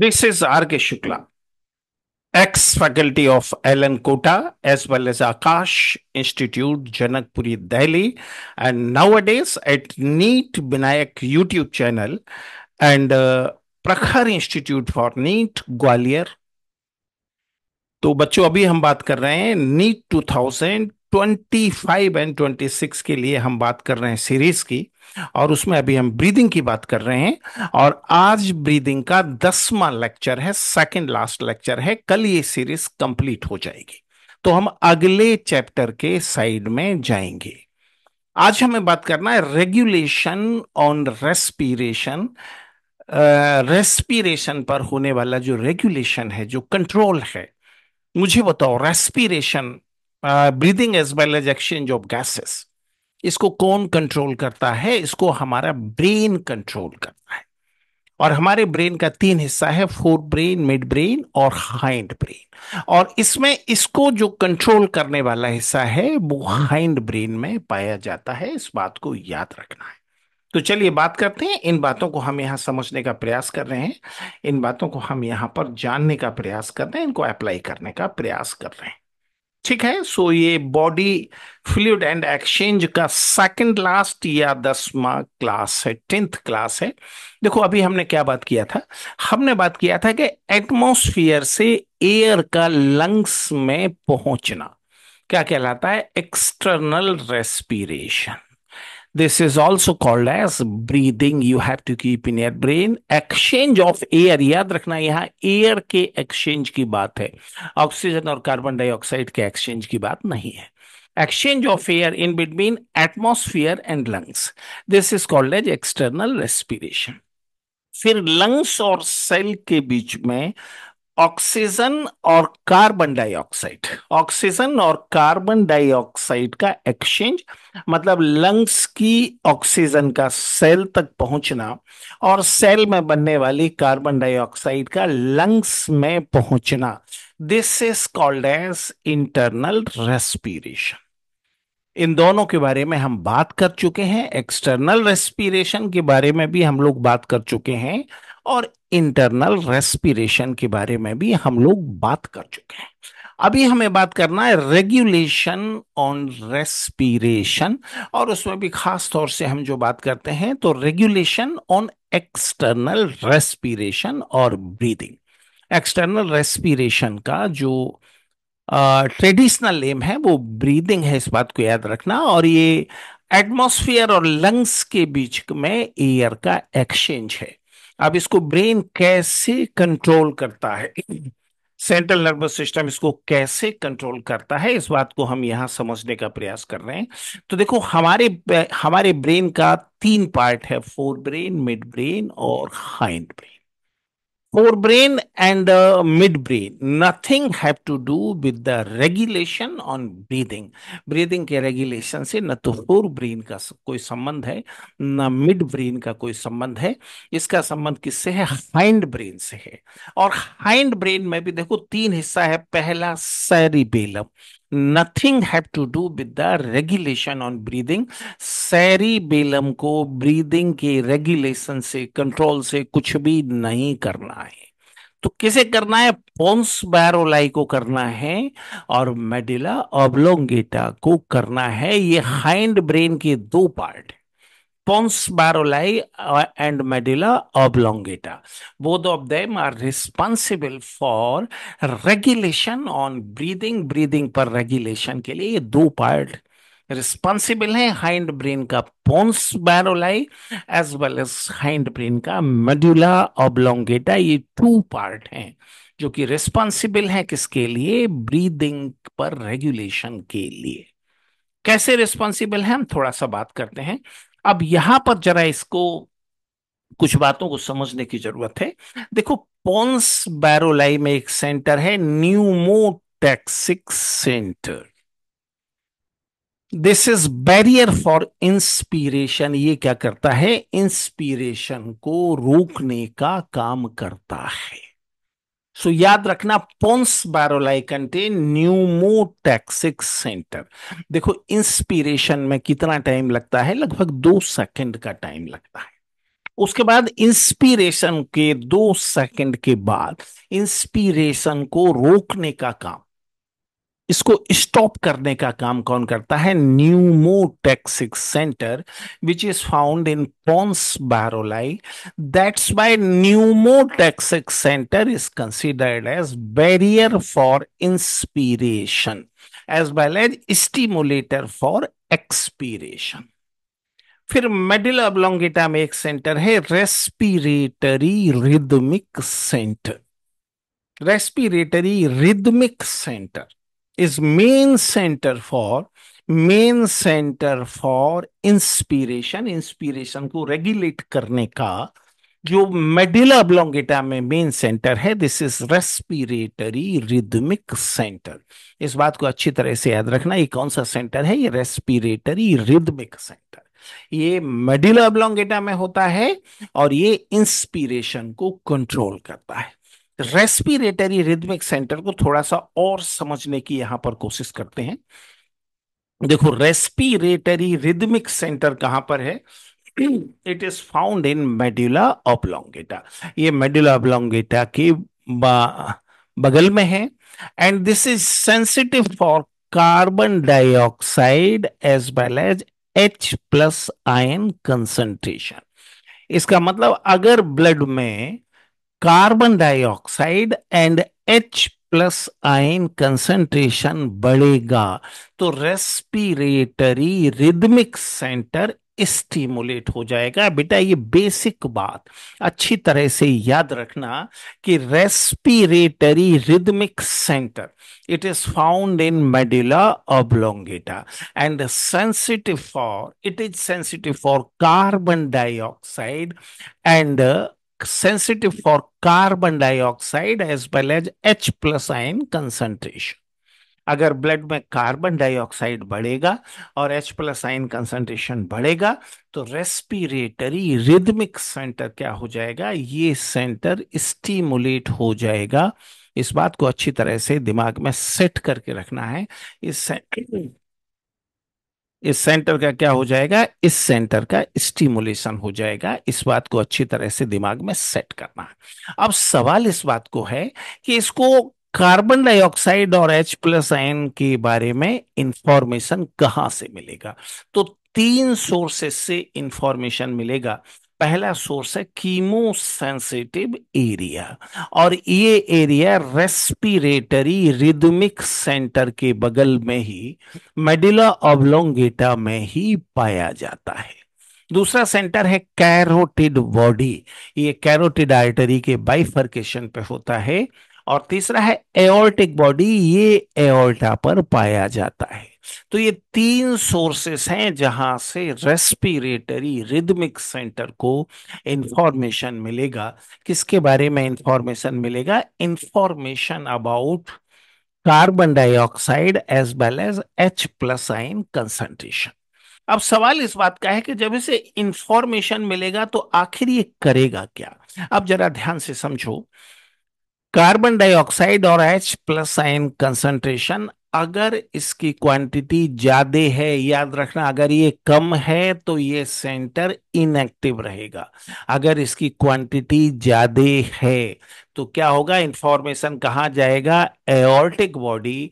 This is R.K. Shukla, ex-faculty of Alan Kota as well as Akash Institute, Janakpuri, Delhi, and nowadays at NEET Binayak YouTube channel and uh, Prakhar institute for NEET Gwalior तो बच्चों अभी हम बात कर रहे हैं NEET 2000 25 and 26 के लिए हम बात कर रहे हैं सीरीज की और उसमें अभी हम ब्रीदिंग की बात कर रहे हैं और आज ब्रीदिंग का दसवा लेक्चर है सेकंड लास्ट लेक्चर है कल ये सीरीज कंप्लीट हो जाएगी तो हम अगले चैप्टर के साइड में जाएंगे आज हमें बात करना है रेगुलेशन ऑन रेस्पिरेशन रेस्पिरेशन पर होने वाला जो रेगुलेशन है जो कंट्रोल है मुझे बताओ respiration breathing as well as exchange of gases इसको कौन कंट्रोल करता है इसको हमारा ब्रेन कंट्रोल करता है और हमारे ब्रेन का तीन हिस्सा है फोर ब्रेन मिड ब्रेन और हाइंड ब्रेन और इसमें इसको जो कंट्रोल करने वाला हिस्सा है वो हाइंड ब्रेन में पाया जाता है इस बात को याद रखना है तो चलिए बात करते हैं इन बातों को हम यहाँ समझने का प्रयास कर रहे हैं इन बातों को हम यहाँ पर जानने का प्रयास कर रहे हैं इनको अप्लाई करने का प्रयास कर रहे हैं ठीक है सो ये बॉडी फ्लूड एंड एक्सचेंज का सेकंड लास्ट या दसवा क्लास है टेंथ क्लास है देखो अभी हमने क्या बात किया था हमने बात किया था कि एटमोस्फियर से एयर का लंग्स में पहुंचना क्या कहलाता है external respiration This is also called as breathing. You have to keep in your brain exchange of air. याद रखना यहाँ air के exchange की बात है Oxygen और carbon dioxide के exchange की बात नहीं है exchange of air in between atmosphere and lungs. This is called as external respiration. फिर लंग्स और सेल के बीच में ऑक्सीजन और कार्बन डाइऑक्साइड ऑक्सीजन और कार्बन डाइऑक्साइड का एक्सचेंज मतलब लंग्स की ऑक्सीजन का सेल तक पहुंचना और सेल में बनने वाली कार्बन डाइऑक्साइड का लंग्स में पहुंचना this is called as internal respiration इन दोनों के बारे में हम बात कर चुके हैं एक्सटर्नल रेस्पिरेशन के बारे में भी हम लोग बात कर चुके हैं और इंटरनल रेस्पिरेशन के बारे में भी हम लोग बात कर चुके हैं अभी हमें बात करना है रेगुलेशन ऑन रेस्पिरेशन और उसमें भी खास तौर से हम जो बात करते हैं तो रेगुलेशन ऑन एक्सटर्नल रेस्पिरेशन और ब्रीदिंग एक्सटर्नल रेस्पिरेशन का जो ट्रेडिशनल नेम है वो ब्रीदिंग है इस बात को याद रखना और ये एटमॉस्फेयर और लंग्स के बीच में एयर का एक्सचेंज है अब इसको ब्रेन कैसे कंट्रोल करता है सेंट्रल नर्वस सिस्टम इसको कैसे कंट्रोल करता है इस बात को हम यहाँ समझने का प्रयास कर रहे हैं तो देखो हमारे हमारे ब्रेन का तीन पार्ट है फोर ब्रेन मिड ब्रेन और hindbrain forebrain and uh, midbrain nothing have to do with the regulation on breathing breathing के regulation से न तो फोरब्रेन का कोई संबंध है न मिड ब्रेन का कोई संबंध है इसका संबंध किससे है हाइंड ब्रेन से है और हाइंड ब्रेन में भी देखो तीन हिस्सा है पहला cerebellum nothing have to do with the regulation on breathing बेलम को ब्रीदिंग के रेगुलेशन से कंट्रोल से कुछ भी नहीं करना है तो किसे करना है पोन्स बैरोलाई को करना है और मेडिला ऑब्लोंगेटा को करना है ये हाइंड ब्रेन के दो पार्ट है pons varolii and medulla oblongata. Both of them are responsible for regulation on breathing breathing पर रेगुलेशन के लिए ये दो पार्ट रिस्पॉन्सिबल है हाइंड ब्रेन का pons varolii as well as hindbrain का मेडुला ऑब्लोंगेटा ये टू पार्ट हैं जो कि रिस्पॉन्सिबल है किसके लिए ब्रीदिंग पर रेगुलेशन के लिए कैसे रिस्पॉन्सिबल है हम थोड़ा सा बात करते हैं अब यहां पर जरा इसको कुछ बातों को समझने की जरूरत है देखो पॉन्स बैरोलाई में एक सेंटर है taxic centre this is barrier for inspiration ये क्या करता है इंस्पिरेशन को रोकने का काम करता है सो याद रखना pons varolii contain pneumotaxic centre देखो इंस्पिरेशन में कितना टाइम लगता है लगभग दो सेकंड का टाइम लगता है उसके बाद इंस्पिरेशन के दो सेकंड के बाद इंस्पिरेशन को रोकने का काम इसको स्टॉप करने का काम कौन करता है pneumotaxic centre which is found in pons varolii that's by pneumotaxic centre is considered as barrier for inspiration as well as stimulator for expiration फिर मेडिल अबलोंगेटा में एक सेंटर है respiratory rhythmic centre respiratory rhythmic centre is main center for main centre for inspiration inspiration को regulate करने का जो medulla oblongata में main centre है this is respiratory rhythmic centre इस बात को अच्छी तरह से याद रखना ये कौन सा सेंटर है ये रेस्पिरेटरी रिदमिक सेंटर ये मेडिला ब्लॉन्गेटा में होता है और ये इंस्पिरेशन को कंट्रोल करता है रेस्पिरेटरी रिदमिक सेंटर को थोड़ा सा और समझने की यहां पर कोशिश करते हैं देखो रेस्पिरेटरी रिदमिक सेंटर कहां पर है it is found in medulla oblongata ये मेड्यूला ऑपलोंगेटा के बगल में है and this is sensitive for carbon dioxide as well as H plus ion concentration इसका मतलब अगर ब्लड में carbon dioxide and H plus ion concentration बढ़ेगा तो रेस्पिरेटरी रिदमिक सेंटर स्टिमुलेट हो जाएगा बेटा ये बेसिक बात अच्छी तरह से याद रखना कि respiratory rhythmic centre it is found in medulla oblongata and sensitive for it is sensitive for carbon dioxide and sensitive for carbon dioxide as well as H plus ion concentration. अगर blood में carbon dioxide बढ़ेगा और H plus ion concentration बढ़ेगा तो respiratory rhythmic centre क्या हो जाएगा ये सेंटर स्टीमुलेट हो जाएगा इस बात को अच्छी तरह से दिमाग में सेट करके रखना है इस इस सेंटर का क्या हो जाएगा इस सेंटर का स्टिमुलेशन हो जाएगा इस बात को अच्छी तरह से दिमाग में सेट करना अब सवाल इस बात को है कि इसको कार्बन डाइऑक्साइड और एच प्लस आयन के बारे में इंफॉर्मेशन कहां से मिलेगा तो तीन सोर्सेस से इंफॉर्मेशन मिलेगा पहला सोर्स है कीमो सेंसिटिव एरिया और ये एरिया रेस्पिरेटरी रिदमिक सेंटर के बगल में ही मेडिला ऑबलोंगेटा में ही पाया जाता है दूसरा सेंटर है कैरोटिड बॉडी ये कैरोटिड आर्टरी के बाइफर्केशन पे होता है और तीसरा है एओर्टिक बॉडी ये एओर्टा पर पाया जाता है तो ये तीन सोर्सेस हैं जहां से रेस्पिरेटरी रिदमिक सेंटर को इंफॉर्मेशन मिलेगा किसके बारे में इंफॉर्मेशन मिलेगा information about carbon dioxide as well as H plus ion concentration अब सवाल इस बात का है कि जब इसे इंफॉर्मेशन मिलेगा तो आखिर ये करेगा क्या अब जरा ध्यान से समझो कार्बन डाइऑक्साइड और एच प्लस आयन कंसंट्रेशन अगर इसकी क्वांटिटी ज्यादा है याद रखना अगर ये कम है तो ये सेंटर इनएक्टिव रहेगा अगर इसकी क्वांटिटी ज्यादा है तो क्या होगा इंफॉर्मेशन कहाँ जाएगा एओर्टिक बॉडी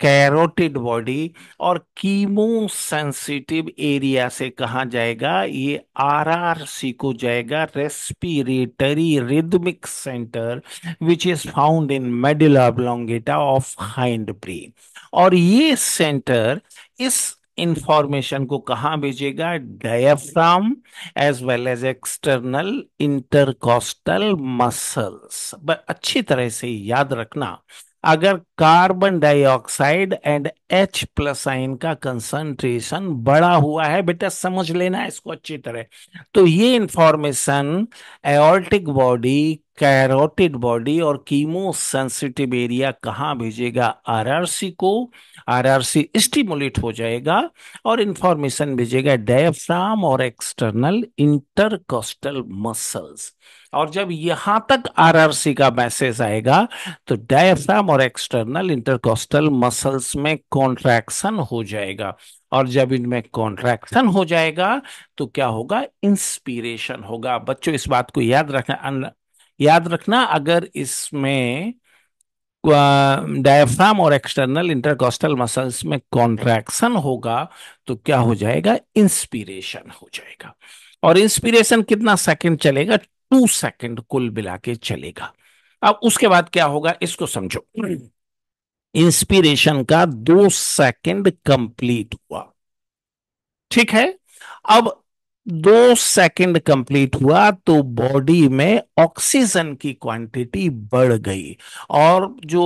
कैरोटिड बॉडी और कीमो सेंसिटिव एरिया से कहा जाएगा ये आरआरसी को जाएगा respiratory rhythmic centre which is found in medulla oblongata of hind brain और ये सेंटर इस इंफॉर्मेशन को कहा भेजेगा diaphragm as well as external intercostal muscles अच्छी तरह से याद रखना अगर carbon dioxide and H plus ion का कंसंट्रेशन बढ़ा हुआ है बेटा समझ लेना इसको अच्छी तरह तो ये information aortic body carotid body और कीमो सेंसिटिव एरिया कहाँ भेजेगा आरआरसी को आरआरसी स्टिमुलेट हो जाएगा और इंफॉर्मेशन भेजेगा डायफ्राम और एक्सटर्नल इंटरकोस्टल मसल्स और जब यहां तक आरआरसी का मैसेज आएगा तो डायफ्राम और एक्सटर्नल इंटरनल इंटरकोस्टल मसल्स में कॉन्ट्रैक्शन हो जाएगा और जब इनमें कॉन्ट्रैक्शन हो जाएगा तो क्या होगा इंस्पिरेशन होगा बच्चों इस बात को याद रखना याद रखना अगर इसमें डायफ्राम और एक्सटर्नल इंटरकोस्टल मसल्स में कॉन्ट्रैक्शन होगा तो क्या हो जाएगा इंस्पिरेशन हो जाएगा और इंस्पिरेशन कितना सेकंड चलेगा टू सेकंड कुल मिला के चलेगा अब उसके बाद क्या होगा इसको समझो इंस्पिरेशन का दो सेकंड कंप्लीट हुआ ठीक है अब दो सेकंड कंप्लीट हुआ तो बॉडी में ऑक्सीजन की क्वांटिटी बढ़ गई और जो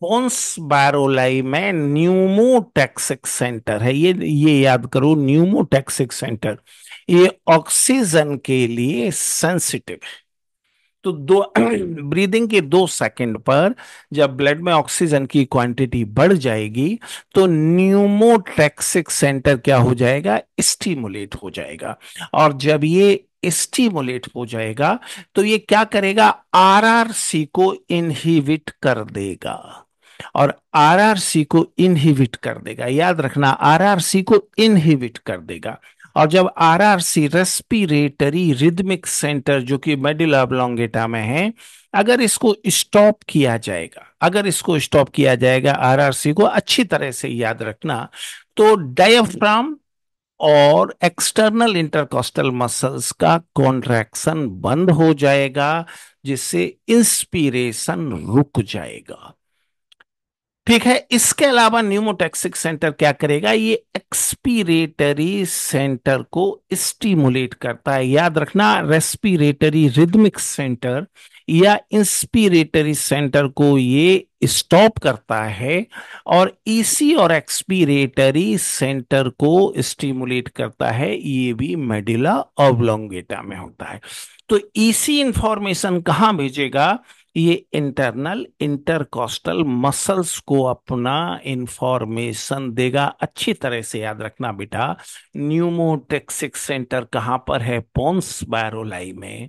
पोन्स बैरोलाई में न्यूमोटेक्सिक सेंटर है ये ये याद करो न्यूमोटेक्सिक सेंटर ये ऑक्सीजन के लिए सेंसिटिव है तो दो ब्रीदिंग के दो सेकंड पर जब ब्लड में ऑक्सीजन की क्वांटिटी बढ़ जाएगी तो न्यूमोटैक्सिक सेंटर क्या हो जाएगा स्टीमुलेट हो जाएगा और जब ये स्टीमुलेट हो जाएगा तो ये क्या करेगा आरआरसी को इनहिबिट कर देगा और आरआरसी को इनहिबिट कर देगा याद रखना आरआरसी को इनहिबिट कर देगा और जब आरआरसी रेस्पिरेटरी रिदमिक सेंटर जो कि मेडिल अबलोंगेटा में है अगर इसको स्टॉप किया जाएगा अगर इसको स्टॉप किया जाएगा आरआरसी को अच्छी तरह से याद रखना तो डायफ्राम और एक्सटर्नल इंटरकॉस्टल मसल्स का कॉन्ट्रैक्शन बंद हो जाएगा जिससे इंस्पिरेशन रुक जाएगा ठीक है इसके अलावा न्यूमोटेक्सिक सेंटर क्या करेगा ये एक्सपीरेटरी सेंटर को स्टिमुलेट करता है याद रखना रेस्पिरेटरी रिदमिक सेंटर या इंस्पिरेटरी सेंटर को ये स्टॉप करता है और ईसी e और एक्सपीरेटरी सेंटर को स्टिमुलेट करता है ये भी मेडिला ऑबलोंगेटा में होता है तो ईसी e इंफॉर्मेशन कहाँ भेजेगा ये इंटरनल इंटरकोस्टल मसल्स को अपना इंफॉर्मेशन देगा अच्छी तरह से याद रखना बेटा न्यूमोटेक्सिक सेंटर कहाँ पर है पोन्स बायरोलाई में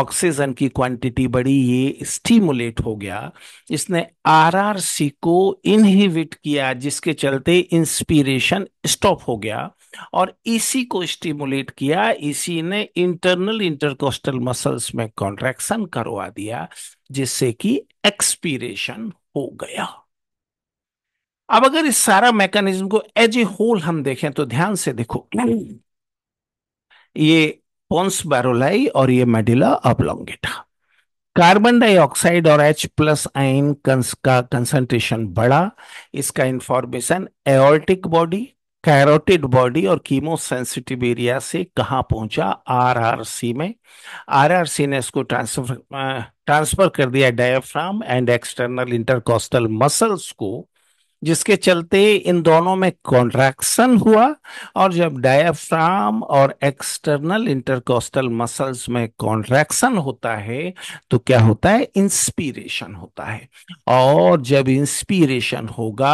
ऑक्सीजन की क्वांटिटी बड़ी ये स्टिमुलेट हो गया इसने आरआरसी को इनहिबिट किया जिसके चलते इंस्पिरेशन स्टॉप हो गया और इसी को स्टिमुलेट किया इसी ने इंटरनल इंटरकोस्टल मसल्स में कॉन्ट्रैक्शन करवा दिया जिससे कि एक्सपीरेशन हो गया अब अगर इस सारा मैकेनिज्म को एज ए होल हम देखें तो ध्यान से देखो ये पोन्स बैरोलाई और ये मेडिला अपलोंगेटा कार्बन डाइऑक्साइड और एच प्लस आइन कंस का कंसंट्रेशन बढ़ा इसका information aortic body carotid body और कीमो सेंसिटिव एरिया से कहाँ पहुंचा आरआरसी में आरआरसी ने इसको ट्रांसफर ट्रांसफर कर दिया diaphragm and external intercostal muscles को जिसके चलते इन दोनों में कॉन्ट्रैक्शन हुआ और जब डायफ्राम और एक्सटर्नल इंटरकोस्टल मसल्स में कॉन्ट्रैक्शन होता है तो क्या होता है इंस्पिरेशन होता है और जब इंस्पिरेशन होगा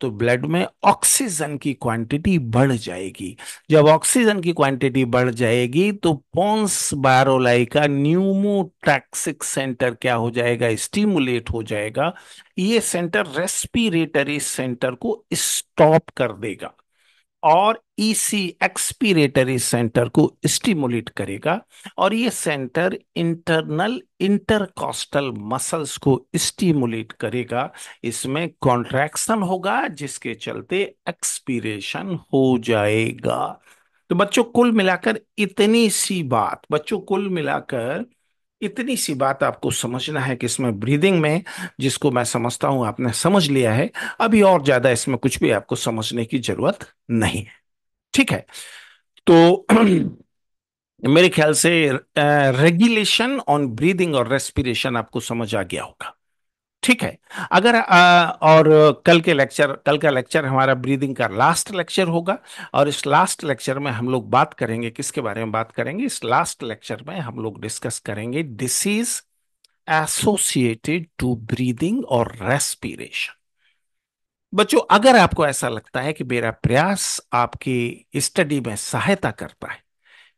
तो ब्लड में ऑक्सीजन की क्वांटिटी बढ़ जाएगी जब ऑक्सीजन की क्वांटिटी बढ़ जाएगी तो पोन्स बारोलाई का न्यूमोटैक्सिक सेंटर क्या हो जाएगा स्टिमुलेट हो जाएगा ये सेंटर रेस्पिरेटरी सेंटर को स्टॉप कर देगा और ईसी e एक्सपीरेटरी सेंटर को स्टिमुलेट करेगा और ये सेंटर इंटरनल इंटरकॉस्टल मसल्स को स्टिमुलेट करेगा इसमें कॉन्ट्रैक्शन होगा जिसके चलते एक्सपीरेशन हो जाएगा तो बच्चों कुल मिलाकर इतनी सी बात बच्चों कुल मिलाकर इतनी सी बात आपको समझना है कि इसमें ब्रीदिंग में जिसको मैं समझता हूं आपने समझ लिया है अभी और ज्यादा इसमें कुछ भी आपको समझने की जरूरत नहीं है ठीक है तो मेरे ख्याल से रेगुलेशन ऑन ब्रीदिंग और रेस्पिरेशन आपको समझ आ गया होगा ठीक है अगर आ, और कल के लेक्चर कल का लेक्चर हमारा ब्रीदिंग का लास्ट लेक्चर होगा और इस लास्ट लेक्चर में हम लोग बात करेंगे किसके बारे में बात करेंगे इस लास्ट लेक्चर में हम लोग डिस्कस करेंगे डिसीज एसोसिएटेड टू ब्रीदिंग और रेस्पिरेशन बच्चों अगर आपको ऐसा लगता है कि मेरा प्रयास आपकी स्टडी में सहायता करता है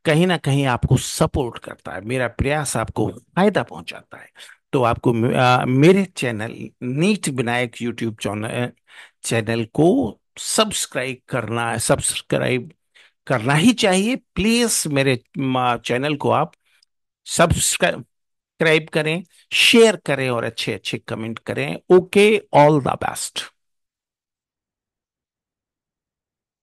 कहीं ना कहीं आपको सपोर्ट करता है मेरा प्रयास आपको फायदा पहुंचाता है तो आपको आ, मेरे channel NEET Vinayak YouTube channel channel को सब्सक्राइब करना सब्सक्राइब करना ही चाहिए प्लीज मेरे चैनल को आप सब्सक्राइब करें शेयर करें और अच्छे अच्छे कमेंट करें ओके ऑल द बेस्ट